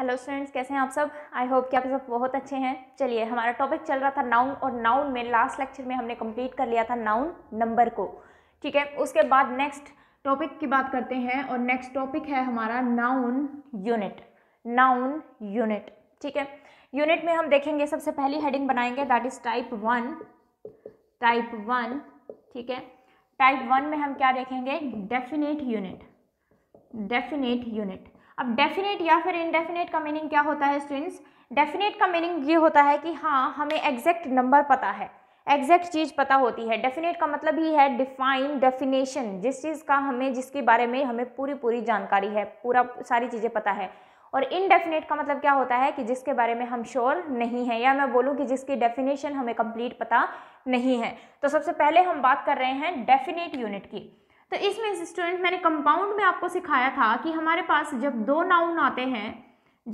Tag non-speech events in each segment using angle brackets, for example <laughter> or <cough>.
Hello students कैसे हैं आप सब आई होप कि आप सब बहुत अच्छे हैं चलिए हमारा टॉपिक चल रहा था नाउन और नाउन में लास्ट लेक्चर में हमने कंप्लीट कर लिया था नाउन नंबर को ठीक है उसके बाद नेक्स्ट टॉपिक की बात करते हैं और नेक्स्ट टॉपिक है हमारा नाउन यूनिट नाउन यूनिट ठीक है यूनिट में हम देखेंगे सबसे पहली हेडिंग बनाएंगे that is type one type one ठीक है टाइप वन में हम क्या देखेंगे डेफिनेट यूनिट डेफिनेट यूनिट अब डेफिनेट या फिर इनडेफिनेट का मीनिंग क्या होता है स्टूडेंट्स डेफिनेट का मीनिंग ये होता है कि हाँ हमें एग्जैक्ट नंबर पता है एग्जैक्ट चीज़ पता होती है डेफिनेट का मतलब ही है डिफाइन डेफिनेशन जिस चीज़ का हमें जिसके बारे में हमें पूरी पूरी जानकारी है पूरा सारी चीज़ें पता है और इनडेफिनेट का मतलब क्या होता है कि जिसके बारे में हम श्योर नहीं है या मैं बोलूँ कि जिसकी डेफिनेशन हमें कंप्लीट पता नहीं है तो सबसे पहले हम बात कर रहे हैं डेफिनेट यूनिट की तो इसमें स्टूडेंट मैंने कंपाउंड में आपको सिखाया था कि हमारे पास जब दो नाउन आते हैं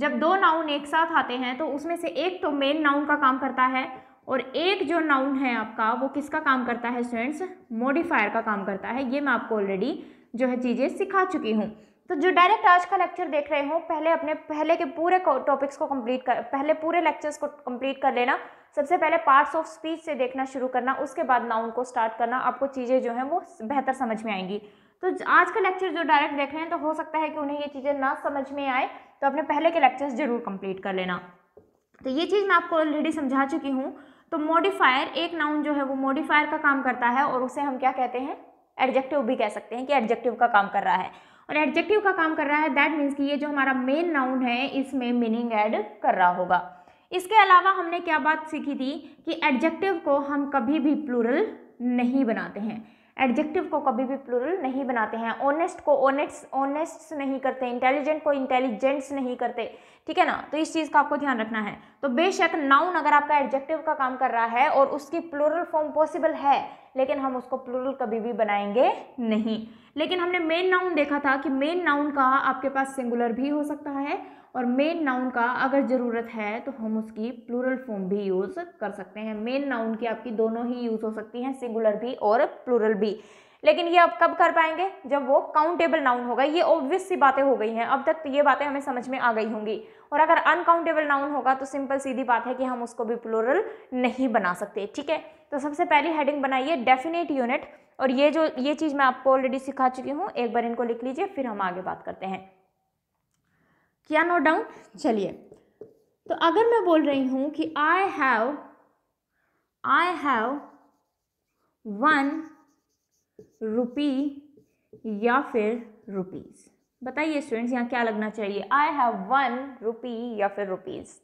जब दो नाउन एक साथ आते हैं तो उसमें से एक तो मेन नाउन का काम करता है और एक जो नाउन है आपका वो किसका काम करता है स्टूडेंट्स मॉडिफायर का काम करता है ये मैं आपको ऑलरेडी जो है चीज़ें सिखा चुकी हूँ तो जो डायरेक्ट आज का लेक्चर देख रहे हो पहले अपने पहले के पूरे टॉपिक्स को कंप्लीट कर पहले पूरे लेक्चर्स को कंप्लीट कर लेना सबसे पहले पार्ट्स ऑफ स्पीच से देखना शुरू करना उसके बाद नाउन को स्टार्ट करना आपको चीज़ें जो हैं वो बेहतर समझ में आएंगी तो आज का लेक्चर जो डायरेक्ट देख रहे हैं तो हो सकता है कि उन्हें ये चीज़ें ना समझ में आए तो अपने पहले के लेक्चर्स जरूर कंप्लीट कर लेना तो ये चीज़ मैं आपको ऑलरेडी समझा चुकी हूँ तो मॉडिफायर एक नाउन जो है वो मॉडिफायर का काम करता है और उसे हम क्या कहते हैं एडजेक्टिव भी कह सकते हैं कि एडजेक्टिव का काम कर रहा है और एडजेक्टिव का काम कर रहा है दैट मीन्स कि ये जो हमारा मेन नाउन है इसमें मीनिंग ऐड कर रहा होगा इसके अलावा हमने क्या बात सीखी थी कि एडजेक्टिव को हम कभी भी प्लूरल नहीं बनाते हैं एडजेक्टिव को कभी भी प्लूरल नहीं बनाते हैं ऑनेस्ट को ऑनेट्स ऑनेस्ट नहीं करते इंटेलिजेंट को इंटेलिजेंट्स नहीं करते ठीक है ना तो इस चीज़ का आपको ध्यान रखना है तो बेशक नाउन अगर आपका एडजेक्टिव का काम कर रहा है और उसकी प्लूरल फॉर्म पॉसिबल है लेकिन हम उसको प्लूरल कभी भी बनाएंगे नहीं लेकिन हमने मेन नाउन देखा था कि मेन नाउन का आपके पास सिंगुलर भी हो सकता है और मेन नाउन का अगर ज़रूरत है तो हम उसकी प्लूरल फॉर्म भी यूज़ कर सकते हैं मेन नाउन की आपकी दोनों ही यूज़ हो सकती हैं सिंगुलर भी और प्लूरल भी लेकिन ये आप कब कर पाएंगे जब वो काउंटेबल नाउन होगा ये ऑब्वियस सी बातें हो गई हैं अब तक तो ये बातें हमें समझ में आ गई होंगी और अगर अनकाउंटेबल नाउन होगा तो सिंपल सीधी बात है कि हम उसको भी प्लूरल नहीं बना सकते ठीक है तो सबसे पहली हेडिंग बनाइए डेफिनेट यूनिट और ये जो ये चीज़ मैं आपको ऑलरेडी सिखा चुकी हूँ एक बार इनको लिख लीजिए फिर हम आगे बात करते हैं क्या नोट डाउन चलिए तो अगर मैं बोल रही हूँ कि I have I have one rupee या फिर रुपीज़ बताइए स्टूडेंट्स यहाँ क्या लगना चाहिए आई हैव वन रुपी या फिर रुपीज़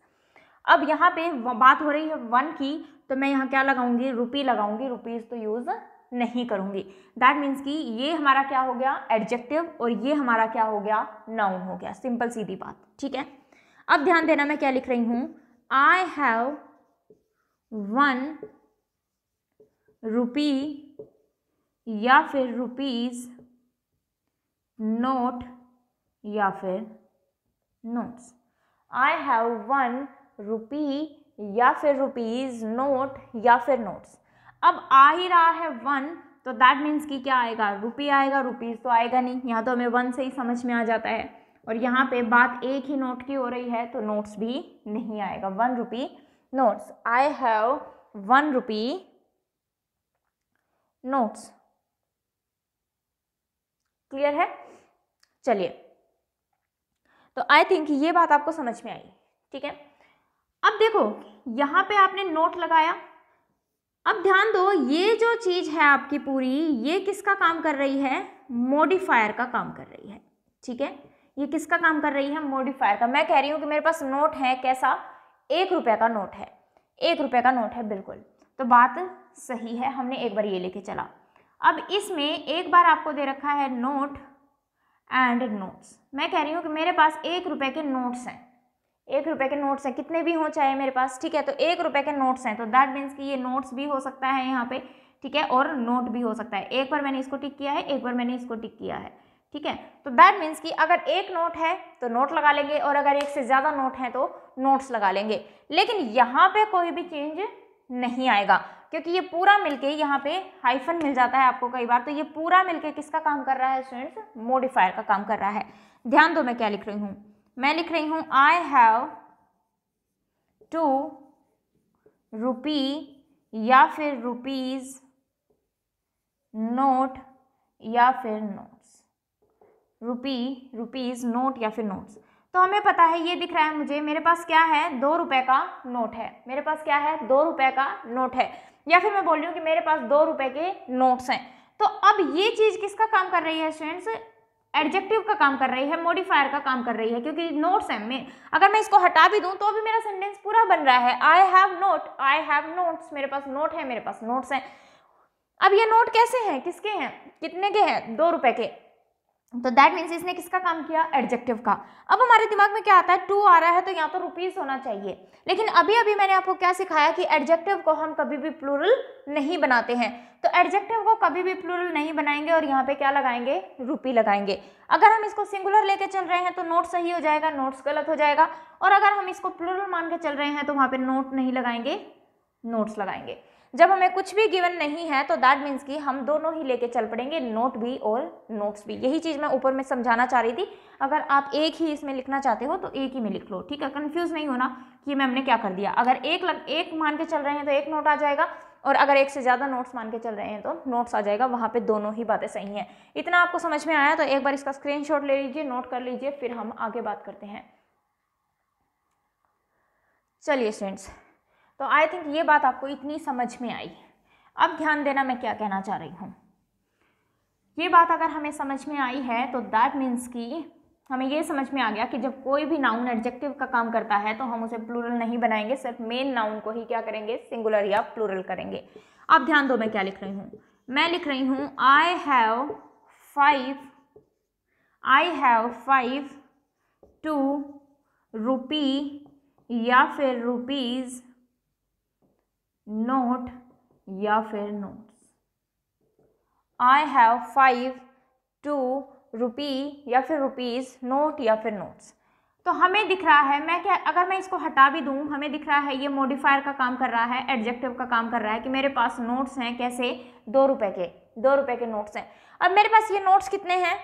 अब यहाँ पे बात हो रही है वन की तो मैं यहाँ क्या लगाऊंगी रुपी लगाऊंगी रुपीज़ तो यूज़ नहीं करूँगी दैट मीन्स कि ये हमारा क्या हो गया एडजेक्टिव और ये हमारा क्या हो गया नाउन हो गया सिंपल सीधी बात ठीक है अब ध्यान देना मैं क्या लिख रही हूँ आई हैव वन रुपी या फिर रुपीज़ नोट या फिर notes I have one rupee या फिर रुपीज़ नोट या फिर नोट्स अब आ ही रहा है वन तो दैट मीन्स कि क्या आएगा रुपी आएगा रुपीज़ तो आएगा नहीं यहाँ तो हमें वन से ही समझ में आ जाता है और यहाँ पे बात एक ही नोट की हो रही है तो नोट्स भी नहीं आएगा one rupee notes I have one rupee notes clear है चलिए तो आई थिंक ये बात आपको समझ में आई ठीक है अब देखो यहाँ पे आपने नोट लगाया अब ध्यान दो ये जो चीज़ है आपकी पूरी ये किसका काम कर रही है मॉडिफायर का काम कर रही है ठीक है ये किसका काम कर रही है मॉडिफायर का मैं कह रही हूँ कि मेरे पास नोट है कैसा एक रुपये का नोट है एक रुपये का नोट है बिल्कुल तो बात सही है हमने एक बार ये लेके चला अब इसमें एक बार आपको दे रखा है नोट एंड नोट्स मैं कह रही हूँ कि मेरे पास एक रुपये के नोट्स हैं एक रुपए के नोट्स हैं कितने भी हों चाहे मेरे पास ठीक है तो एक रुपए के नोट्स हैं तो दैट मीन्स कि ये नोट्स भी हो सकता है यहाँ पे ठीक है और नोट भी हो सकता है एक बार मैंने इसको टिक किया है एक बार मैंने इसको टिक किया है ठीक है तो दैट मीन्स कि अगर एक नोट है तो नोट लगा लेंगे और अगर एक से ज़्यादा नोट हैं तो नोट्स लगा लेंगे लेकिन यहाँ पर कोई भी चेंज नहीं आएगा क्योंकि ये पूरा मिलके यहाँ पे हाइफन मिल जाता है आपको कई बार तो ये पूरा मिलके किसका काम कर रहा है स्टूडेंट्स मोडिफायर का काम कर रहा है ध्यान दो मैं क्या लिख रही हूँ मैं लिख रही हूँ आई हैव टू रुपी या फिर रुपीज़ नोट या फिर नोट्स रुपी रुपीज़ नोट या फिर नोट्स तो हमें पता है ये दिख रहा है मुझे मेरे पास क्या है दो रुपए का नोट है मेरे पास क्या है दो रुपए का नोट है या फिर मैं बोल रही हूँ कि मेरे पास दो रुपए के नोट्स हैं तो अब ये चीज़ किसका काम कर रही है स्टूडेंट्स एडजेक्टिव का काम कर रही है मॉडिफायर का काम कर रही है क्योंकि नोट्स हैं मैं अगर मैं इसको हटा भी दूं तो अभी मेरा सेंटेंस पूरा बन रहा है I have note I have notes मेरे पास नोट है मेरे पास नोट्स हैं अब ये नोट कैसे हैं किसके हैं कितने के हैं दो रुपए के तो दैट मीन्स इसने किसका काम किया एडजेक्टिव का अब हमारे दिमाग में क्या आता है टू आ रहा है तो यहाँ तो रुपीज़ होना चाहिए लेकिन अभी अभी मैंने आपको क्या सिखाया कि एडजेक्टिव को हम कभी भी प्लूरल नहीं बनाते हैं तो एडजेक्टिव को कभी भी प्लूरल नहीं बनाएंगे और यहाँ पे क्या लगाएंगे रुपी लगाएंगे अगर हम इसको सिंगुलर लेके चल रहे हैं तो नोट सही हो जाएगा नोट्स गलत हो जाएगा और अगर हम इसको प्लूरल मान के चल रहे हैं तो वहाँ पर नोट नहीं लगाएंगे नोट्स लगाएंगे जब हमें कुछ भी गिवन नहीं है तो दैट मीन्स कि हम दोनों ही लेके चल पड़ेंगे नोट भी और नोट्स भी यही चीज़ मैं ऊपर में समझाना चाह रही थी अगर आप एक ही इसमें लिखना चाहते हो तो एक ही में लिख लो ठीक है कन्फ्यूज़ नहीं होना कि मैम ने क्या कर दिया अगर एक लग, एक मान के चल रहे हैं तो एक नोट आ जाएगा और अगर एक से ज़्यादा नोट्स मान के चल रहे हैं तो नोट्स आ जाएगा वहाँ पे दोनों ही बातें सही हैं इतना आपको समझ में आया तो एक बार इसका स्क्रीनशॉट ले लीजिए नोट कर लीजिए फिर हम आगे बात करते हैं चलिए स्टूडेंट्स तो आई थिंक ये बात आपको इतनी समझ में आई अब ध्यान देना मैं क्या कहना चाह रही हूँ ये बात अगर हमें समझ में आई है तो दैट मीन्स कि हमें ये समझ में आ गया कि जब कोई भी नाउन एडजेक्टिव का काम करता है तो हम उसे प्लूरल नहीं बनाएंगे सिर्फ मेन नाउन को ही क्या करेंगे सिंगुलर या प्लूरल करेंगे अब ध्यान दो मैं क्या लिख रही हूँ मैं लिख रही हूँ I have five I have five two rupee या फिर रुपीज़ नोट या फिर notes I have five two rupee या फिर रुपीज़ नोट या फिर नोट्स तो हमें दिख रहा है मैं क्या अगर मैं इसको हटा भी दूँ हमें दिख रहा है ये मोडिफायर का काम कर रहा है एडजेक्टिव का काम कर रहा है कि मेरे पास नोट्स हैं कैसे दो रुपए के दो रुपए के नोट्स हैं अब मेरे पास ये नोट्स कितने हैं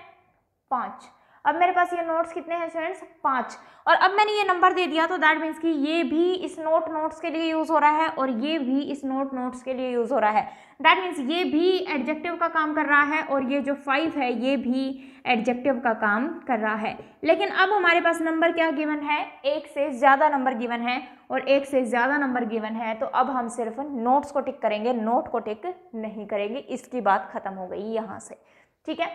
पाँच अब मेरे पास ये नोट्स कितने हैं स्टूडेंट्स पाँच और अब मैंने ये नंबर दे दिया तो दैट मीन्स कि ये भी इस नोट नोट्स के लिए यूज़ हो रहा है और ये भी इस नोट नोट्स के लिए यूज़ हो रहा है दैट मीन्स ये भी एडजेक्टिव का काम कर रहा है और ये जो फाइव है ये भी एडजेक्टिव का काम कर रहा है लेकिन अब हमारे पास नंबर क्या गिवन है एक से ज़्यादा नंबर गिवन है और एक से ज़्यादा नंबर गिवन है तो अब हम सिर्फ नोट्स को टिक करेंगे नोट को टिक नहीं करेंगे इसकी बात ख़त्म हो गई यहाँ से ठीक है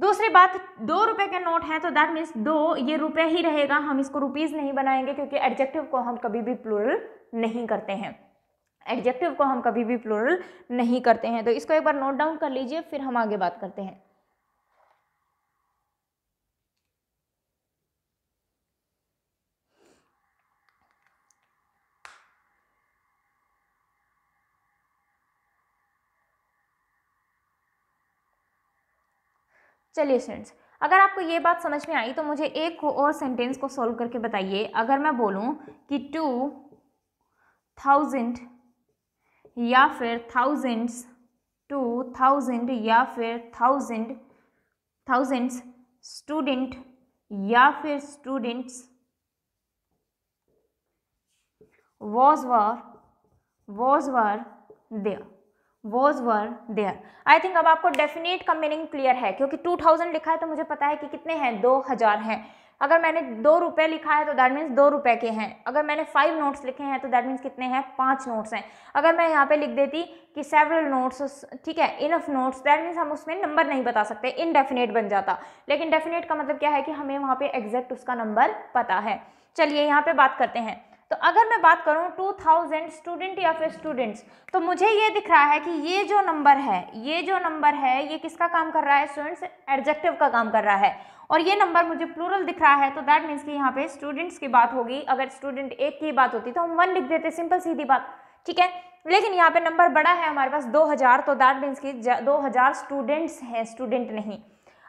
दूसरी बात दो रुपए के नोट हैं तो दैट मीन्स दो ये रुपए ही रहेगा हम इसको रुपीज़ नहीं बनाएंगे क्योंकि एडजेक्टिव को हम कभी भी प्लूरल नहीं करते हैं एडजेक्टिव को हम कभी भी प्लूरल नहीं करते हैं तो इसको एक बार नोट डाउन कर लीजिए फिर हम आगे बात करते हैं चलिए स्टूडेंट्स अगर आपको ये बात समझ में आई तो मुझे एक और सेंटेंस को सॉल्व करके बताइए अगर मैं बोलूँ कि टू थाउजेंड या फिर थाउजेंड्स टू थाउजेंड या फिर थाउजेंड थाउजेंड्स स्टूडेंट या फिर students was were was were there was were there I think अब आपको डेफिनेट का मीनिंग क्लियर है क्योंकि टू थाउजेंड लिखा है तो मुझे पता है कि कितने हैं दो हज़ार हैं अगर मैंने दो रुपये लिखा है तो दैट मीन्स दो रुपये के हैं अगर मैंने फाइव नोट्स लिखे हैं तो दैट मीन्स कितने हैं पाँच नोट्स हैं अगर मैं यहाँ पे लिख देती कि सेवरल नोट्स ठीक है इनफ नोट्स दैट मीन्स हम उसमें नंबर नहीं बता सकते इनडेफिनेट बन जाता लेकिन डेफिनेट का मतलब क्या है कि हमें वहाँ पर एग्जैक्ट उसका नंबर पता है चलिए यहाँ पर बात करते हैं तो अगर मैं बात करूँ टू थाउजेंड स्टूडेंट या फिर स्टूडेंट्स तो मुझे ये दिख रहा है कि ये जो नंबर है ये जो नंबर है ये किसका काम कर रहा है स्टूडेंट्स एडजेक्टिव का काम कर रहा है और ये नंबर मुझे प्लूरल दिख रहा है तो दैट मीन्स कि यहाँ पे स्टूडेंट्स की बात होगी अगर स्टूडेंट एक की बात होती तो हम वन लिख देते सिंपल सीधी बात ठीक है लेकिन यहाँ पे नंबर बड़ा है हमारे पास 2000 तो दैट मीन्स कि 2000 स्टूडेंट्स हैं स्टूडेंट नहीं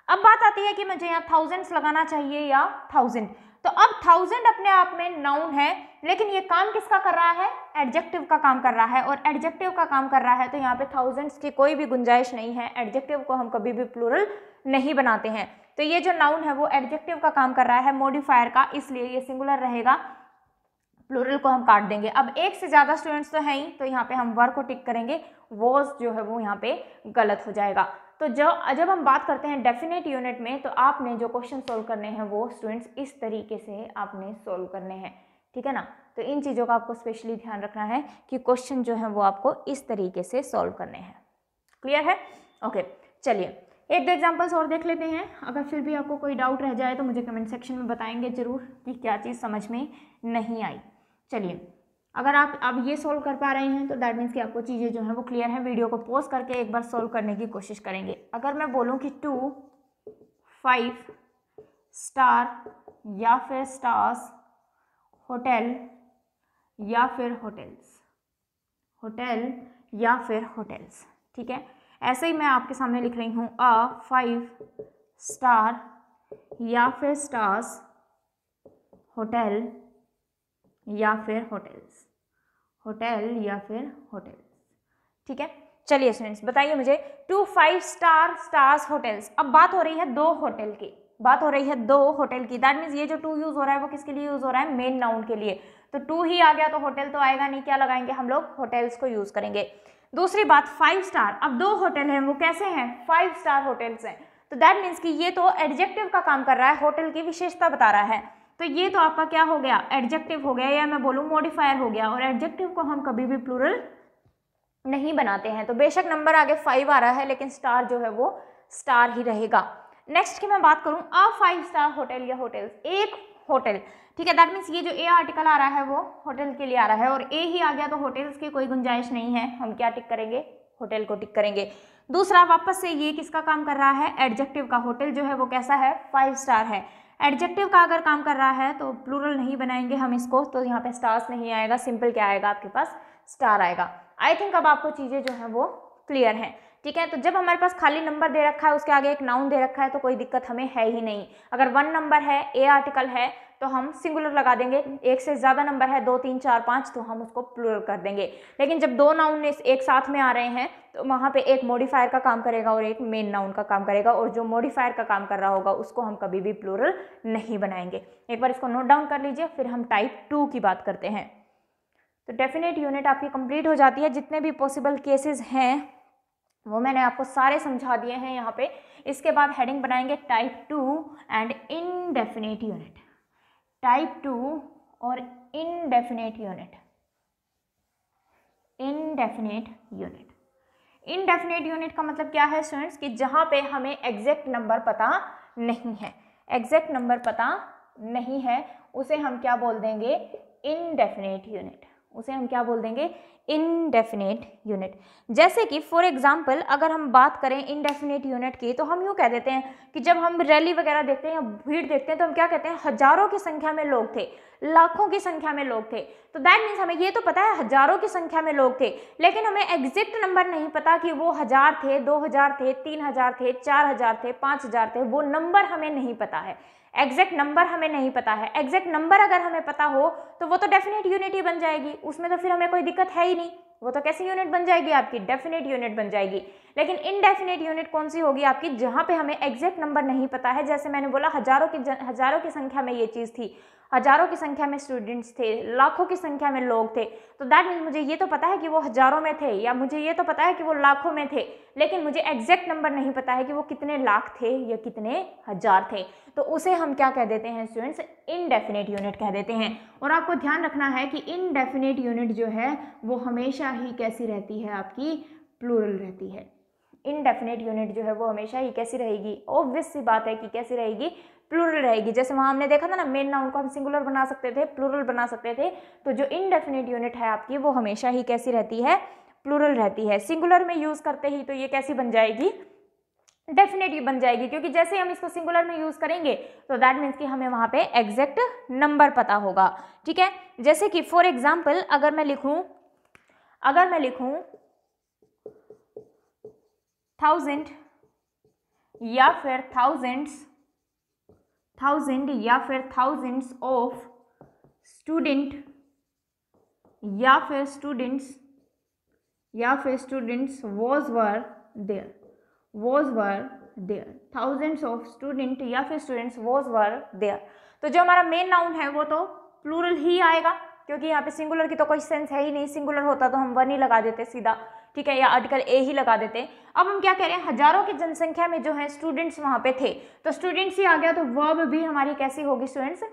अब बात आती है कि मुझे यहाँ थाउजेंड्स लगाना चाहिए या थाउजेंड तो अब थाउजेंड अपने आप में नाउन है लेकिन ये काम किसका कर रहा है एडजेक्टिव का काम कर रहा है और एडजेक्टिव का काम कर रहा है तो यहाँ पे थाउजेंड्स की कोई भी गुंजाइश नहीं है एडजेक्टिव को हम कभी भी प्लूरल नहीं बनाते हैं तो ये जो नाउन है वो एडजेक्टिव का काम कर रहा है मोडिफायर का इसलिए ये सिंगुलर रहेगा प्लूरल को हम काट देंगे अब एक से ज़्यादा स्टूडेंट्स तो हैं ही तो यहाँ पे हम वर्क को टिक करेंगे वॉज जो है वो यहाँ पे गलत हो जाएगा तो जब जब हम बात करते हैं डेफिनेट यूनिट में तो आपने जो क्वेश्चन सोल्व करने हैं वो स्टूडेंट्स इस तरीके से आपने सोल्व करने हैं ठीक है ना तो इन चीज़ों का आपको स्पेशली ध्यान रखना है कि क्वेश्चन जो है वो आपको इस तरीके से सॉल्व करने हैं क्लियर है ओके चलिए एक दो एग्जांपल्स और देख लेते हैं अगर फिर भी आपको कोई डाउट रह जाए तो मुझे कमेंट सेक्शन में बताएंगे ज़रूर कि क्या चीज़ समझ में नहीं आई चलिए अगर आप अब ये सोल्व कर पा रहे हैं तो दैट मीन्स कि आपको चीज़ें जो हैं वो क्लियर हैं वीडियो को पॉज करके एक बार सोल्व करने की कोशिश करेंगे अगर मैं बोलूँ कि टू फाइव स्टार या फिर स्टार्स होटल या फिर होटल्स होटल या फिर होटल्स ठीक है ऐसे ही मैं आपके सामने लिख रही हूँ अ फाइव स्टार या फिर स्टार्स होटल या फिर होटल्स होटल या फिर होटल्स ठीक है चलिए स्टूडेंट्स बताइए मुझे two five star stars hotels अब बात हो रही है दो होटल की बात हो रही है दो होटल की दैट मीन्स ये जो टू यूज़ हो रहा है वो किसके लिए यूज़ हो रहा है मेन नाउन के लिए तो टू ही आ गया तो होटल तो आएगा नहीं क्या लगाएंगे हम लोग होटल्स को यूज़ करेंगे दूसरी बात फाइव स्टार अब दो होटल हैं वो कैसे हैं फाइव स्टार होटल्स हैं तो दैट मीन्स कि ये तो एडजेक्टिव का काम कर रहा है होटल की विशेषता बता रहा है तो ये तो आपका क्या हो गया एडजेक्टिव हो गया या मैं बोलूँ मॉडिफायर हो गया और एडजेक्टिव को हम कभी भी प्लूरल नहीं बनाते हैं तो बेशक नंबर आगे फाइव आ रहा है लेकिन स्टार जो है वो स्टार ही रहेगा नेक्स्ट की मैं बात करूँ अ फाइव स्टार होटल या होटल एक होटल ठीक है दैट मीन्स ये जो ए आर्टिकल आ रहा है वो होटल के लिए आ रहा है और ए ही आ गया तो होटल्स की कोई गुंजाइश नहीं है हम क्या टिक करेंगे होटल को टिक करेंगे दूसरा वापस से ये किसका काम कर रहा है एडजेक्टिव का होटल जो है वो कैसा है फाइव स्टार है एडजेक्टिव का अगर काम कर रहा है तो प्लूरल नहीं बनाएंगे हम इसको तो यहाँ पे स्टार्स नहीं आएगा सिंपल क्या आएगा आपके पास स्टार आएगा आई थिंक अब आपको चीज़ें जो हैं वो क्लियर हैं ठीक है तो जब हमारे पास खाली नंबर दे रखा है उसके आगे एक नाउन दे रखा है तो कोई दिक्कत हमें है ही नहीं अगर वन नंबर है ए आर्टिकल है तो हम सिंगुलर लगा देंगे एक से ज़्यादा नंबर है दो तीन चार पाँच तो हम उसको प्लूरल कर देंगे लेकिन जब दो नाउन एक साथ में आ रहे हैं तो वहाँ पे एक मॉडिफायर का काम करेगा और एक मेन नाउन का काम करेगा और जो मॉडिफायर का काम कर रहा होगा उसको हम कभी भी प्लूरल नहीं बनाएंगे एक बार इसको नोट डाउन कर लीजिए फिर हम टाइप टू की बात करते हैं तो डेफिनेट यूनिट आपकी कंप्लीट हो जाती है जितने भी पॉसिबल केसेस हैं वो मैंने आपको सारे समझा दिए हैं यहाँ पे इसके बाद हेडिंग बनाएंगे type two and indefinite unit type two और indefinite unit indefinite unit indefinite unit का मतलब क्या है स्टूडेंट्स कि जहाँ पे हमें एग्जैक्ट नंबर पता नहीं है एग्जैक्ट नंबर पता नहीं है उसे हम क्या बोल देंगे इनडेफिनेट यूनिट उसे हम क्या बोल देंगे इनडेफिनेट यूनिट जैसे कि फॉर एग्जाम्पल अगर हम बात करें इनडेफिनेट यूनिट की तो हम यूँ कह देते हैं कि जब हम रैली वगैरह देखते हैं या भीड़ देखते हैं तो हम क्या कहते हैं हज़ारों की संख्या में लोग थे लाखों की संख्या में लोग थे तो दैट मीन्स हमें ये तो पता है हज़ारों की संख्या में लोग थे लेकिन हमें एग्जैक्ट नंबर नहीं पता कि वो हज़ार थे दो हज़ार थे तीन हज़ार थे चार हज़ार थे पाँच हज़ार थे वो नंबर हमें नहीं पता है एग्जैक्ट नंबर हमें नहीं पता है एग्जैक्ट नंबर अगर हमें पता हो तो वो तो डेफिनेट यूनिट ही बन जाएगी उसमें तो फिर हमें कोई दिक्कत है ही नहीं वो तो कैसी यूनिट बन जाएगी आपकी डेफिनेट यूनिट बन जाएगी लेकिन इनडेफिनेट यूनिट कौन सी होगी आपकी जहाँ पे हमें एग्जैक्ट नंबर नहीं पता है जैसे मैंने बोला हजारों की हजारों की संख्या में ये चीज़ थी हजारों की संख्या में स्टूडेंट्स थे लाखों की संख्या में लोग थे तो दैट मीन्स मुझे ये तो पता है कि वो हजारों में थे या मुझे ये तो पता है कि वो लाखों में थे लेकिन मुझे एग्जैक्ट नंबर नहीं पता है कि वो कितने लाख थे या कितने हज़ार थे तो उसे हम क्या कह देते हैं स्टूडेंट्स इनडेफिनेट यूनिट कह देते हैं और आपको ध्यान रखना है कि इनडेफिनेट यूनिट जो है वो हमेशा ही कैसी रहती है आपकी प्लूरल रहती है इनडेफिनेट यूनिट जो है वो हमेशा ही कैसी रहेगी ओब्वियस सी बात है कि कैसी रहेगी प्लूरल रहेगी जैसे वहाँ हमने देखा था ना मेन नाउन को हम सिंगुलर बना सकते थे प्लूरल बना सकते थे तो जो इनडेफिनेट यूनिट है आपकी वो हमेशा ही कैसी रहती है प्लूरल रहती है सिंगुलर में यूज़ करते ही तो ये कैसी बन जाएगी डेफिनेटली बन जाएगी क्योंकि जैसे हम इसको सिंगुलर में यूज़ करेंगे तो दैट मीन्स कि हमें वहाँ पे एग्जैक्ट नंबर पता होगा ठीक है जैसे कि फॉर एग्जाम्पल अगर मैं लिखूँ अगर मैं लिखूँ थाउजेंड या फिर थाउजेंड्स थाउजेंड या फिर थाउजेंड्स ऑफ स्टूडेंट या फिर स्टूडेंट्स या फिर students was were there was were there thousands of student या फिर स्टूडेंट्स वॉज वर देयर तो जो हमारा मेन नाउन है वो तो प्लूरल ही आएगा क्योंकि यहाँ पे सिंगुलर की तो कोई सेंस है ही नहीं सिंगुलर होता तो हम वन ही लगा देते सीधा ठीक है या आर्टिकल ए ही लगा देते अब हम क्या कह रहे हैं हजारों की जनसंख्या में जो है स्टूडेंट्स वहाँ पे थे तो स्टूडेंट्स ही आ गया तो वर्ब भी हमारी कैसी होगी स्टूडेंट्स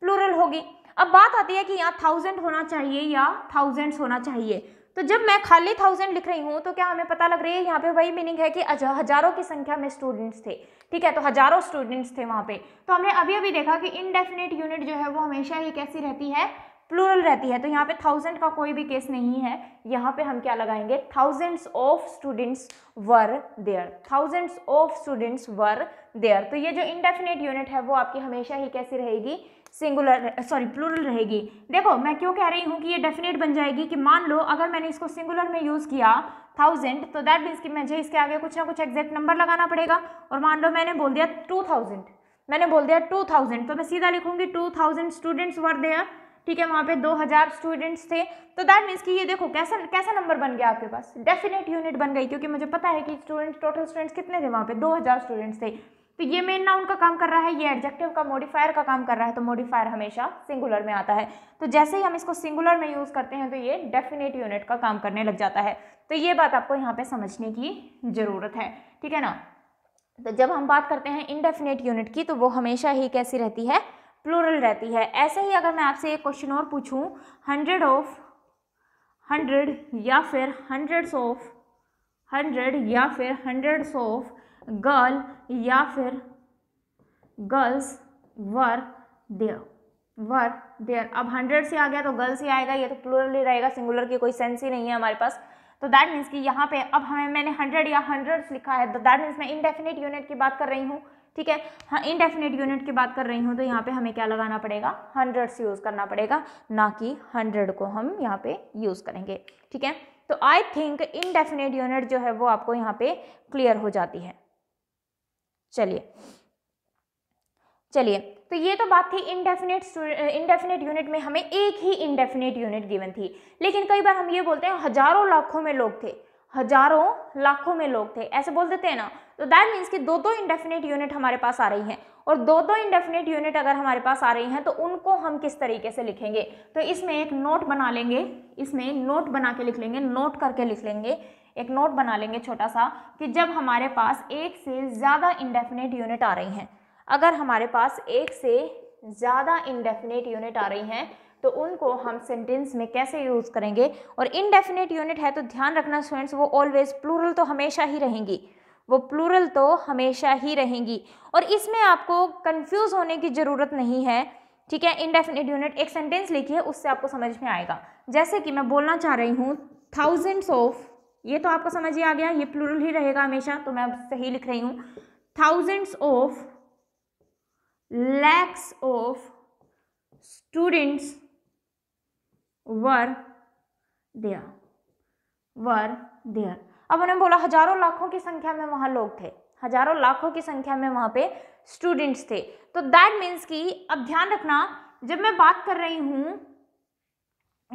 प्लूरल होगी अब बात आती है कि यहाँ थाउजेंड होना चाहिए या थाउजेंड्स होना चाहिए तो जब मैं खाली थाउजेंड लिख रही हूँ तो क्या हमें पता लग रही है यहाँ पे वही मीनिंग है कि हजारों की संख्या में स्टूडेंट्स थे ठीक है तो हजारों स्टूडेंट्स थे वहाँ पे तो हमने अभी अभी देखा कि इनडेफिनेट यूनिट जो है वो हमेशा ही कैसी रहती है प्लूरल रहती है तो यहाँ पे थाउजेंड का कोई भी केस नहीं है यहाँ पे हम क्या लगाएंगे thousands of students were there thousands of students were there तो ये जो इनडेफिनेट यूनिट है वो आपकी हमेशा ही कैसी रहेगी सिंगुलर सॉरी प्लूरल रहेगी देखो मैं क्यों कह रही हूँ कि ये डेफिनेट बन जाएगी कि मान लो अगर मैंने इसको सिंगुलर में यूज़ किया थाउजेंड तो दैट मीन्स कि मुझे इसके आगे कुछ ना कुछ एग्जैक्ट नंबर लगाना पड़ेगा और मान लो मैंने बोल दिया टू थाउजेंड मैंने बोल दिया टू थाउजेंड तो मैं सीधा लिखूंगी two thousand students were there ठीक है वहाँ पे दो हज़ार स्टूडेंट्स थे तो दैट मीन्स कि ये देखो कैसा कैसा नंबर बन गया आपके पास डेफिनेट यूनिट बन गई क्योंकि मुझे पता है कि स्टूडेंट्स टोटल स्टूडेंट्स कितने थे वहाँ पे दो हज़ार स्टूडेंट्स थे तो ये मेन नाउन का काम कर रहा है ये एडजेक्टिव का मॉडिफायर का काम कर रहा है तो मॉडिफायर हमेशा सिंगुलर में आता है तो जैसे ही हम इसको सिंगुलर में यूज़ करते हैं तो ये डेफिनेट यूनिट का काम करने लग जाता है तो ये बात आपको यहाँ पे समझने की ज़रूरत है ठीक है ना तो जब हम बात करते हैं इनडेफिनेट यूनिट की तो वो हमेशा ही कैसी रहती है प्लूरल रहती है ऐसे ही अगर मैं आपसे एक क्वेश्चन और पूछूँ हंड्रेड ऑफ हंड्रेड या फिर हंड्रेड्स ऑफ हंड्रेड या फिर हंड्रेड्स ऑफ गर्ल या फिर girls were there were there अब हंड्रेड से आ गया तो गर्ल्स ही आएगा ये तो प्लूरल ही रहेगा सिंगुलर की कोई सेंस ही नहीं है हमारे पास तो दैट मीन्स कि यहाँ पे अब हमें मैंने हंड्रेड या हंड्रेड्स लिखा है तो दैट मीन्स मैं इनडेफिनेट यूनिट की बात कर रही हूँ ठीक है हाँ इनडेफिनेट यूनिट की बात कर रही हूँ तो यहाँ पे हमें क्या लगाना पड़ेगा हंड्रेड्स यूज़ करना पड़ेगा ना कि हंड्रेड को हम यहाँ पे यूज़ करेंगे ठीक है तो आई थिंक इनडेफिनेट यूनिट जो है वो आपको यहाँ पे क्लियर हो जाती है चलिए चलिए तो ये तो बात थी इनडेफिनेट इनडेफिनेट यूनिट में हमें एक ही इनडेफिनेट यूनिट गिवन थी लेकिन कई बार हम ये बोलते हैं हजारों लाखों में लोग थे हजारों लाखों में लोग थे ऐसे बोल देते हैं ना तो दैट मीन्स कि दो दो इंडेफिनेट यूनिट हमारे पास आ रही हैं और दो दो इंडेफिनेट यूनिट अगर हमारे पास आ रही हैं तो उनको हम किस तरीके से लिखेंगे तो इसमें एक नोट बना लेंगे इसमें नोट बना के लिख लेंगे नोट करके लिख लेंगे एक नोट बना लेंगे छोटा सा कि जब हमारे पास एक से ज़्यादा इंडेफिनेट यूनिट आ रही हैं अगर हमारे पास एक से ज़्यादा इंडेफिनेट यूनिट आ रही हैं तो उनको हम सेंटेंस में कैसे यूज़ करेंगे और इनडेफिनेट यूनिट है तो ध्यान रखना स्टूडेंट्स वो ऑलवेज प्लूरल तो हमेशा ही रहेंगी वो प्लूरल तो हमेशा ही रहेंगी और इसमें आपको कंफ्यूज होने की ज़रूरत नहीं है ठीक है इनडेफिनेट यूनिट एक सेंटेंस लिखिए उससे आपको समझ में आएगा जैसे कि मैं बोलना चाह रही हूँ थाउजेंड्स ऑफ ये तो आपको समझ ही आ गया ये प्लूरल ही रहेगा हमेशा तो मैं अब सही लिख रही हूँ thousands of lakhs of students were there were there अब उन्होंने बोला हजारों लाखों की संख्या में वहाँ लोग थे हजारों लाखों की संख्या में वहाँ पे स्टूडेंट्स थे तो दैट मीन्स कि अब ध्यान रखना जब मैं बात कर रही हूँ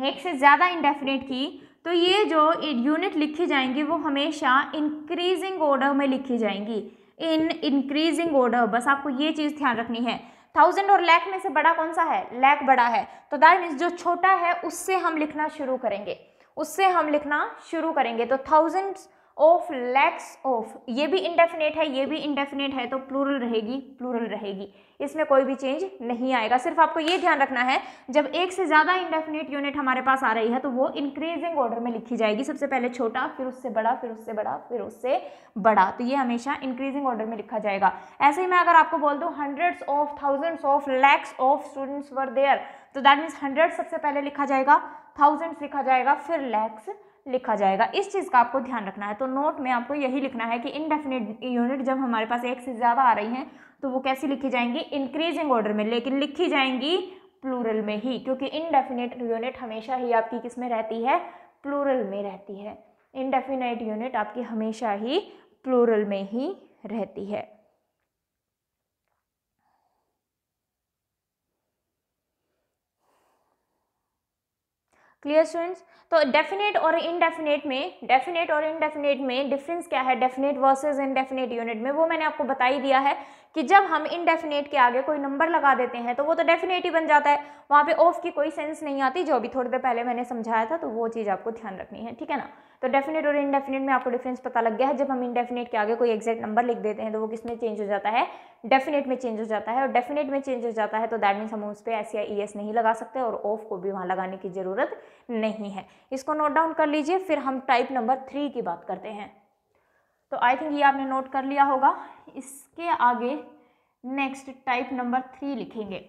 एक से ज़्यादा इंडेफिनेट की तो ये जो यूनिट लिखी जाएंगी वो हमेशा इंक्रीजिंग ऑर्डर में लिखी जाएंगी इन इंक्रीजिंग ऑर्डर बस आपको ये चीज़ ध्यान रखनी है थाउजेंड और लैख में से बड़ा कौन सा है लैक बड़ा है तो दैट मीन्स जो छोटा है उससे हम लिखना शुरू करेंगे उससे हम लिखना शुरू करेंगे तो थाउजेंड्स ऑफ लैक्स ऑफ ये भी इंडेफिनेट है ये भी इंडेफिनेट है तो प्लूरल रहेगी प्लूरल रहेगी इसमें कोई भी चेंज नहीं आएगा सिर्फ आपको ये ध्यान रखना है जब एक से ज़्यादा इंडेफिनेट यूनिट हमारे पास आ रही है तो वो इंक्रीजिंग ऑर्डर में लिखी जाएगी सबसे पहले छोटा फिर उससे बड़ा फिर उससे बड़ा फिर उससे बड़ा तो ये हमेशा इंक्रीजिंग ऑर्डर में लिखा जाएगा ऐसे ही मैं अगर आपको बोल दूँ hundreds of thousands of lakhs of students were there तो दैट मीन्स हंड्रेड सबसे पहले लिखा जाएगा थाउजेंड्स लिखा जाएगा फिर लैक्स लिखा जाएगा इस चीज़ का आपको ध्यान रखना है तो नोट में आपको यही लिखना है कि इनडेफिनेट यूनिट जब हमारे पास एक से ज़्यादा आ रही हैं तो वो कैसी लिखी जाएंगी इंक्रीजिंग ऑर्डर में लेकिन लिखी जाएंगी प्लूरल में ही क्योंकि इनडेफिनेट यूनिट हमेशा ही आपकी किस में रहती है प्लूरल में रहती है इनडेफिनेट यूनिट आपकी हमेशा ही प्लूरल में ही रहती है क्लियर स्टूडेंट्स तो डेफिनेट और इनडेफिनेट में डेफिनेट और इनडेफिनेट में डिफरेंस क्या है डेफिनेट वर्सेस इनडेफिनेट यूनिट में वो मैंने आपको बता ही दिया है कि जब हम इनडेफिनेट के आगे कोई नंबर लगा देते हैं तो वो तो डेफिनेट ही बन जाता है वहाँ पे ऑफ की कोई सेंस नहीं आती जो अभी थोड़ी देर पहले मैंने समझाया था तो वो चीज़ आपको ध्यान रखनी है ठीक है ना तो डेफिनेट और इनडेफिनेट में आपको डिफरेंस पता लग गया है जब हम इनडेफिनेट के आगे कोई एग्जैक्ट नंबर लिख देते हैं तो वो किस में चेंज हो जाता है डेफिनेट में चेंज हो जाता है और डेफिनेट में चेंज हो जाता है तो दैट मीन्स हम उस पर एस या ई एस नहीं लगा सकते और ऑफ को भी वहाँ लगाने की ज़रूरत नहीं है इसको नोट डाउन कर लीजिए फिर हम टाइप नंबर थ्री की बात करते हैं तो आई थिंक ये आपने नोट कर लिया होगा इसके आगे नेक्स्ट टाइप नंबर थ्री लिखेंगे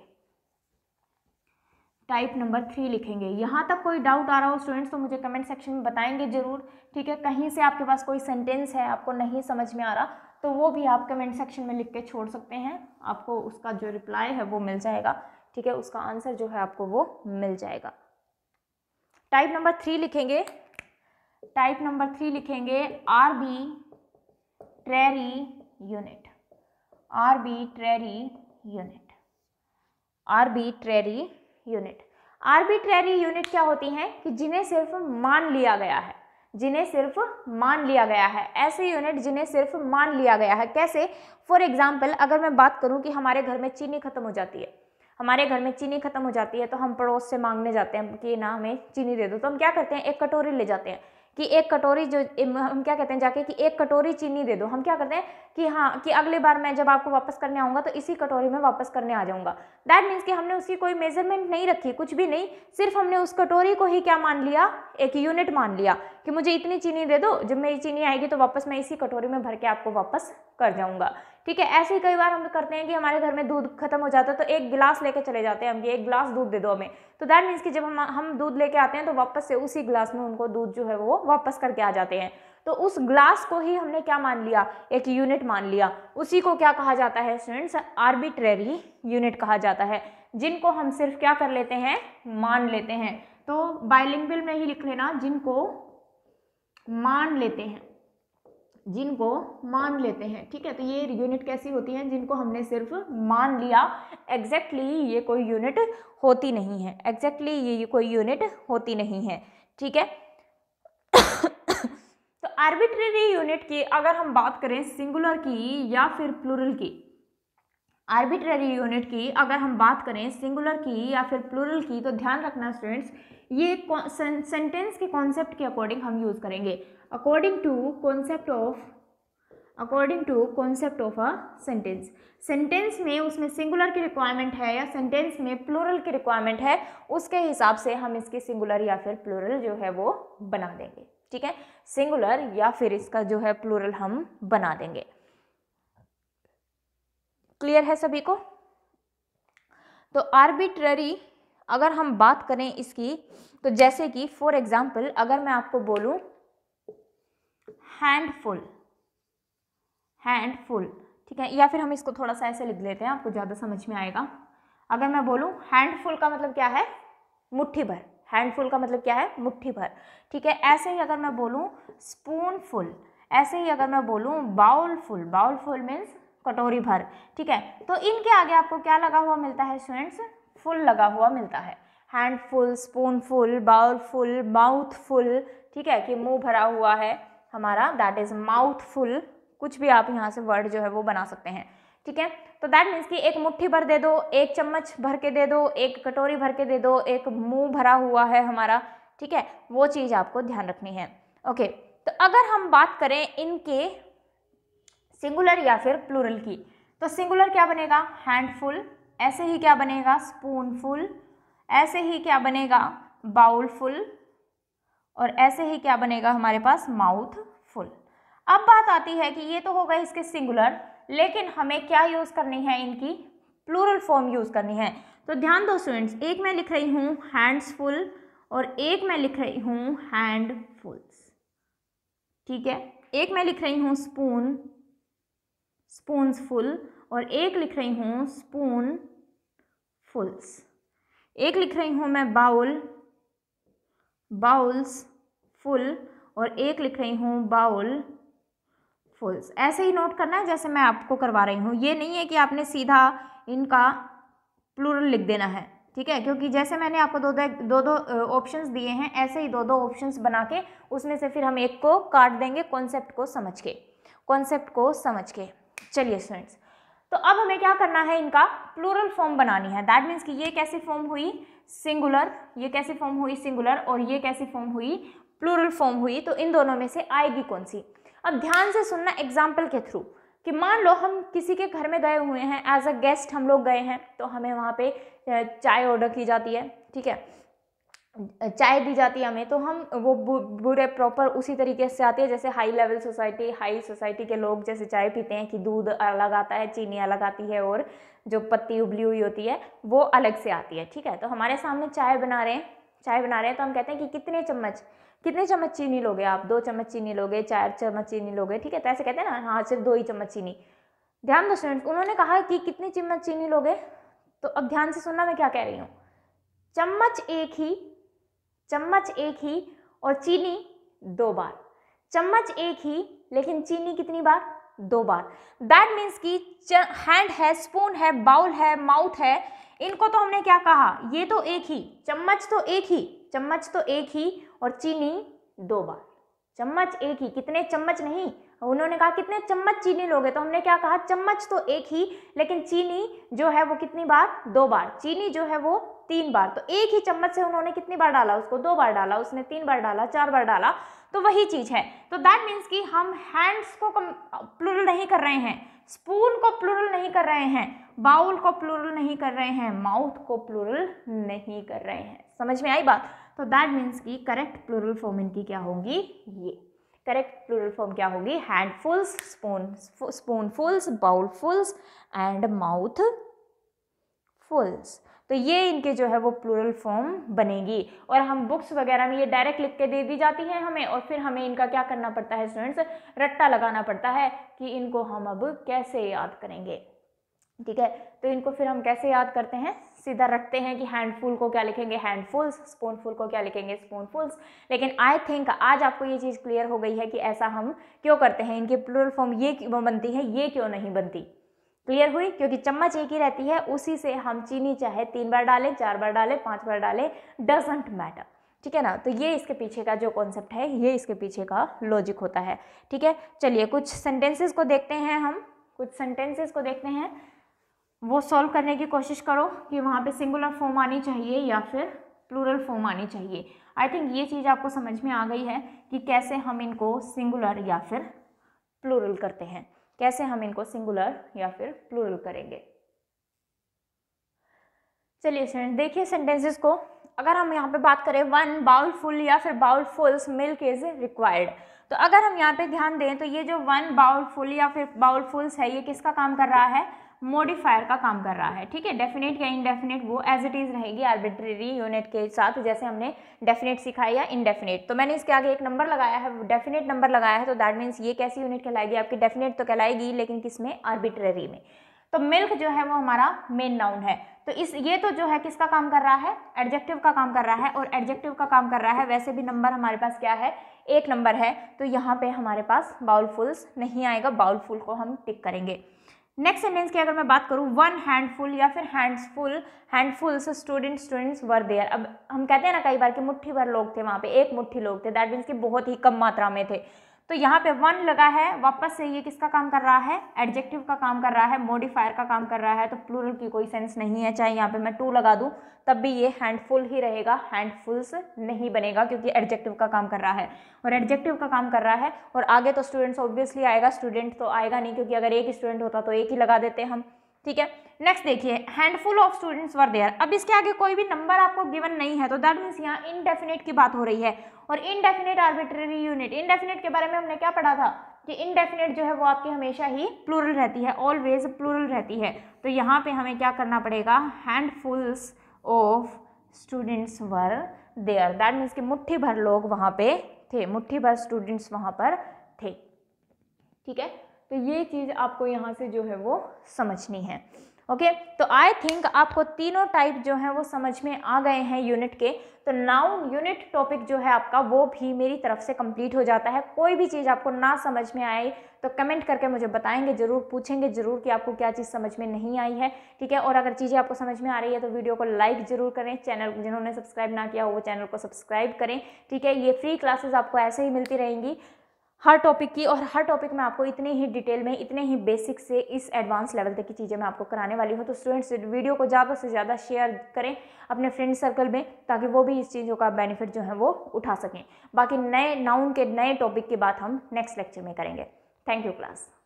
टाइप नंबर थ्री लिखेंगे यहाँ तक कोई डाउट आ रहा हो स्टूडेंट्स तो मुझे कमेंट सेक्शन में बताएंगे ज़रूर ठीक है कहीं से आपके पास कोई सेंटेंस है आपको नहीं समझ में आ रहा तो वो भी आप कमेंट सेक्शन में लिख के छोड़ सकते हैं आपको उसका जो रिप्लाई है वो मिल जाएगा ठीक है उसका आंसर जो है आपको वो मिल जाएगा टाइप नंबर थ्री लिखेंगे टाइप नंबर थ्री लिखेंगे R B arbitrary unit arbitrary unit arbitrary unit arbitrary unit क्या होती हैं कि जिन्हें सिर्फ मान लिया गया है जिन्हें सिर्फ मान लिया गया है ऐसे यूनिट जिन्हें सिर्फ मान लिया गया है कैसे फॉर एग्जाम्पल अगर मैं बात करूं कि हमारे घर में चीनी खत्म हो जाती है हमारे घर में चीनी खत्म हो जाती है तो हम पड़ोस से मांगने जाते हैं कि ना हमें चीनी दे दो तो हम क्या करते हैं एक कटोरी ले जाते हैं कि एक कटोरी जो हम क्या कहते हैं जाके कि एक कटोरी चीनी दे दो हम क्या करते हैं कि हाँ कि अगली बार मैं जब आपको वापस करने आऊँगा तो इसी कटोरी में वापस करने आ जाऊँगा दैट मीन्स कि हमने उसकी कोई मेजरमेंट नहीं रखी कुछ भी नहीं सिर्फ हमने उस कटोरी को ही क्या मान लिया एक यूनिट मान लिया कि मुझे इतनी चीनी दे दो जब मेरी चीनी आएगी तो वापस मैं इसी कटोरी में भर के आपको वापस कर जाऊँगा ठीक है ऐसे ही कई बार हम करते हैं कि हमारे घर में दूध खत्म हो जाता है तो एक गिलास लेके चले जाते हैं हम कि एक गिलास दूध दे दो हमें तो दैट मीन्स कि जब हम हम दूध लेके आते हैं तो वापस से उसी गिलास में उनको दूध जो है वो वापस करके आ जाते हैं तो उस ग्लास को ही हमने क्या मान लिया एक यूनिट मान लिया उसी को क्या कहा जाता है स्टूडेंट्स आर्बिट्रेरी यूनिट कहा जाता है जिनको हम सिर्फ क्या कर लेते हैं मान लेते हैं तो बाइलिंग में ही लिख लेना जिनको मान लेते हैं जिनको मान लेते हैं ठीक है तो ये यूनिट कैसी होती है जिनको हमने सिर्फ मान लिया एग्जैक्टली exactly ये कोई यूनिट होती नहीं है एग्जैक्टली exactly ये, ये कोई यूनिट होती नहीं है ठीक है <coughs> तो आर्बिट्रेरी यूनिट की अगर हम बात करें सिंगुलर की या फिर प्लूरल की आर्बिट्रेरी यूनिट की अगर हम बात करें सिंगुलर की या फिर प्लूरल की तो ध्यान रखना स्टूडेंट्स ये सेंटेंस के कॉन्सेप्ट के अकॉर्डिंग हम यूज़ करेंगे according to concept of according to concept of a sentence sentence में उसमें सिंगुलर की रिक्वायरमेंट है या सेंटेंस में प्लोरल की रिक्वायरमेंट है उसके हिसाब से हम इसके सिंगुलर या फिर प्लोरल जो है वो बना देंगे ठीक है सिंगुलर या फिर इसका जो है प्लोरल हम बना देंगे क्लियर है सभी को तो आर्बिट्ररी अगर हम बात करें इसकी तो जैसे कि फॉर एग्जाम्पल अगर मैं आपको बोलूँ हैंडफुल हैंडफुल ठीक है या फिर हम इसको थोड़ा सा ऐसे लिख लेते हैं आपको ज़्यादा समझ में आएगा अगर मैं बोलूँ हैंडफुल का मतलब क्या है मुट्ठी भर हैंडफुल का मतलब क्या है मुट्ठी भर ठीक है ऐसे ही अगर मैं बोलूँ स्पूनफुल ऐसे ही अगर मैं बोलूँ बाउलफुल बाउलफुल मीन्स कटोरी भर ठीक है तो इनके आगे आपको क्या लगा हुआ मिलता है स्टूडेंट्स फुल लगा हुआ मिलता है हैंडफुल स्पूनफुल बाउलफुल माउथफुल ठीक है कि मुंह भरा हुआ है हमारा दैट इज़ माउथफुल कुछ भी आप यहाँ से वर्ड जो है वो बना सकते हैं ठीक है तो दैट मीन्स कि एक मुट्ठी भर दे दो एक चम्मच भर के दे दो एक कटोरी भर के दे दो एक मुंह भरा हुआ है हमारा ठीक है वो चीज़ आपको ध्यान रखनी है ओके तो अगर हम बात करें इनके सिंगुलर या फिर प्लूरल की तो सिंगुलर क्या बनेगा हैंडफुल ऐसे ही क्या बनेगा स्पूनफुल ऐसे ही क्या बनेगा बाउल फुल और ऐसे ही क्या बनेगा हमारे पास माउथ फुल अब बात आती है कि ये तो हो गए इसके सिंगुलर लेकिन हमें क्या यूज़ करनी है इनकी प्लूरल फॉर्म यूज़ करनी है तो ध्यान दो स्टूडेंट्स एक मैं लिख रही हूँ हैंड्स फुल और एक मैं लिख रही हूँ हैंड फुल्स ठीक है एक मैं लिख रही हूँ स्पून स्पून फुल और एक लिख रही हूँ स्पून फुल्स एक लिख रही हूँ मैं बाउल बाउल्स फुल और एक लिख रही हूँ बाउल फुल्स ऐसे ही नोट करना है जैसे मैं आपको करवा रही हूँ ये नहीं है कि आपने सीधा इनका प्लूरल लिख देना है ठीक है क्योंकि जैसे मैंने आपको दो दो दो ऑप्शंस दिए हैं ऐसे ही दो दो ऑप्शंस बना के उसमें से फिर हम एक को काट देंगे कॉन्सेप्ट को समझ के कॉन्सेप्ट को समझ के चलिए स्टूडेंट्स तो अब हमें क्या करना है इनका प्लूरल फॉर्म बनानी है दैट मीन्स कि ये कैसी फॉर्म हुई सिंगुलर ये कैसी फॉर्म हुई सिंगुलर और ये कैसी फॉर्म हुई प्लूरल फॉर्म हुई तो इन दोनों में से आएगी कौन सी अब ध्यान से सुनना एग्जाम्पल के थ्रू कि मान लो हम किसी के घर में गए हुए हैं एज अ गेस्ट हम लोग गए हैं तो हमें वहाँ पे चाय ऑर्डर की जाती है ठीक है चाय दी जाती है हमें तो हम वो बुरे प्रॉपर उसी तरीके से आती है जैसे high level society high society के लोग जैसे चाय पीते हैं कि दूध अलग आता है चीनी अलग आती है और जो पत्ती उबली हुई होती है वो अलग से आती है ठीक है तो हमारे सामने चाय बना रहे हैं चाय बना रहे हैं तो हम कहते हैं कि कितने चम्मच कितने चम्मच चीनी लोगे आप दो चम्मच चीनी लोगे चार चम्मच चीनी लोगे ठीक है तो ऐसे कहते हैं ना हाँ सिर्फ दो ही चम्मच चीनी ध्यान दो स्टूडेंट उन्होंने कहा कि कितने चम्मच चीनी लोगे तो अब ध्यान से सुनना मैं क्या कह रही हूँ चम्मच एक ही चम्मच एक ही और चीनी दो बार चम्मच एक ही लेकिन चीनी कितनी बार दो बार दैट मीन्स कि हैंड है स्पून है बाउल है माउथ है इनको तो हमने क्या कहा ये तो एक ही चम्मच तो एक ही चम्मच तो एक ही और चीनी दो बार चम्मच एक ही कितने चम्मच नहीं उन्होंने कहा कितने चम्मच चीनी लोगे तो हमने क्या कहा चम्मच तो एक ही लेकिन चीनी जो है वो कितनी बार दो बार चीनी जो है वो तीन बार तो एक ही चम्मच से उन्होंने कितनी बार डाला उसको दो बार डाला उसने तीन बार डाला चार बार डाला तो वही चीज़ है तो दैट मीन्स कि हम हैंड्स को प्लुरल नहीं कर रहे हैं स्पून को प्लुरल नहीं कर रहे हैं बाउल को प्लुरल नहीं कर रहे हैं माउथ को प्लुरल नहीं कर रहे हैं समझ में आई बात तो दैट मीन्स कि करेक्ट प्लुरल फॉर्म इनकी क्या होगी ये करेक्ट प्लूरल फॉर्म क्या होगी handfuls spoon spoonfuls bowlfuls and mouthfuls तो ये इनके जो है वो प्लूरल फॉर्म बनेगी और हम बुक्स वगैरह में ये डायरेक्ट लिख के दे दी जाती है हमें और फिर हमें इनका क्या करना पड़ता है स्टूडेंट्स रट्टा लगाना पड़ता है कि इनको हम अब कैसे याद करेंगे ठीक है तो इनको फिर हम कैसे याद करते हैं सीधा रखते हैं कि हैंडफुल को क्या लिखेंगे हैंडफुल्स स्पूनफुल को क्या लिखेंगे स्पूनफुल्स लेकिन आई थिंक आज आपको ये चीज़ क्लियर हो गई है कि ऐसा हम क्यों करते हैं इनकी प्लूरल फॉर्म ये बनती है ये क्यों नहीं बनती क्लियर हुई क्योंकि चम्मच एक ही रहती है उसी से हम चीनी चाहे तीन बार डालें चार बार डालें पाँच बार डालें डजेंट मैटर ठीक है ना तो ये इसके पीछे का जो कॉन्सेप्ट है ये इसके पीछे का लॉजिक होता है ठीक है चलिए कुछ सेंटेंसेस को देखते हैं हम कुछ सेंटेंसेस को देखते हैं वो सॉल्व करने की कोशिश करो कि वहाँ पर सिंगुलर फॉर्म आनी चाहिए या फिर प्लूरल फॉर्म आनी चाहिए आई थिंक ये चीज़ आपको समझ में आ गई है कि कैसे हम इनको सिंगुलर या फिर प्लूरल करते हैं कैसे हम इनको सिंगुलर या फिर प्लूरल करेंगे चलिए स्टूडेंट देखिए सेंटेंसेस को अगर हम यहाँ पे बात करें वन बाउल फुल या फिर bowlfuls milk is required तो अगर हम यहाँ पे ध्यान दें तो ये जो वन बाउल फुल या फिर बाउल फुल्स है ये किसका काम कर रहा है मॉडिफायर का काम कर रहा है ठीक है डेफिनेट या इनडेफिनेट वो एज इट इज़ रहेगी आर्बिट्रेरी यूनिट के साथ जैसे हमने डेफिनेट सिखाया या इनडेफिनेट तो मैंने इसके आगे एक नंबर लगाया है डेफिनेट नंबर लगाया है तो दैट मीन्स ये कैसी यूनिट कहलाएगी आपकी डेफिनेट तो कहलाएगी लेकिन किस में आर्बिट्रेरी में तो मिल्क जो है वो हमारा मेन नाउन है तो इस ये तो जो है किसका काम कर रहा है एडजेक्टिव का काम कर रहा है और एडजेक्टिव का काम कर रहा है वैसे भी नंबर हमारे पास क्या है एक नंबर है तो यहाँ पे हमारे पास बाउलफुल्स नहीं आएगा बाउलफुल को हम टिक करेंगे नेक्स्ट सेंटेंस की अगर मैं बात करूँ वन हैंडफुल या फिर handsful handfuls student students were there अब हम कहते हैं ना कई बार कि मुट्ठी भर लोग थे वहाँ पे एक मुट्ठी लोग थे दैट मीन्स कि बहुत ही कम मात्रा में थे तो यहाँ पे वन लगा है वापस से ये किसका काम कर रहा है एडजेक्टिव का काम कर रहा है मोडिफायर का काम कर रहा है तो प्लूरल की कोई सेंस नहीं है चाहे यहाँ पे मैं टू लगा दूँ तब भी ये हैंडफुल ही रहेगा हैंडफुल्स नहीं बनेगा क्योंकि एडजेक्टिव का काम कर रहा है और एडजेक्टिव का काम कर रहा है और आगे तो स्टूडेंट्स ऑब्वियसली आएगा स्टूडेंट तो आएगा नहीं क्योंकि अगर एक स्टूडेंट होता तो एक ही लगा देते हम ठीक है नेक्स्ट देखिए handful of students were there अब इसके आगे कोई भी नंबर आपको गिवन नहीं है तो दैट मीन्स यहाँ इनडेफिनेट की बात हो रही है और इनडेफिनेट आर्बिट्ररी यूनिट इनडेफिनेट के बारे में हमने क्या पढ़ा था कि इनडेफिनेट जो है वो आपकी हमेशा ही प्लूरल रहती है ऑलवेज प्लूरल रहती है तो यहाँ पे हमें क्या करना पड़ेगा handfuls of students were there that means कि मुठ्ठी भर लोग वहाँ पे थे मुठ्ठी भर स्टूडेंट्स वहाँ पर थे ठीक है तो ये चीज़ आपको यहाँ से जो है वो समझनी है ओके okay? तो आई थिंक आपको तीनों टाइप जो है वो समझ में आ गए हैं यूनिट के तो नाउन यूनिट टॉपिक जो है आपका वो भी मेरी तरफ से कंप्लीट हो जाता है कोई भी चीज़ आपको ना समझ में आए तो कमेंट करके मुझे बताएंगे ज़रूर पूछेंगे ज़रूर कि आपको क्या चीज़ समझ में नहीं आई है ठीक है और अगर चीज़ें आपको समझ में आ रही है तो वीडियो को लाइक ज़रूर करें चैनल जिन्होंने सब्सक्राइब ना किया हो वो चैनल को सब्सक्राइब करें ठीक है ये फ्री क्लासेस आपको ऐसे ही मिलती रहेंगी हर टॉपिक की और हर टॉपिक में आपको इतने ही डिटेल में इतने ही बेसिक से इस एडवांस लेवल तक की चीज़ें मैं आपको कराने वाली हूँ तो स्टूडेंट्स वीडियो को ज़्यादा से ज़्यादा शेयर करें अपने फ्रेंड सर्कल में ताकि वो भी इस चीज़ों का बेनिफिट जो है वो उठा सकें बाकी नए नाउन के नए टॉपिक की बात हम नेक्स्ट लेक्चर में करेंगे थैंक यू क्लास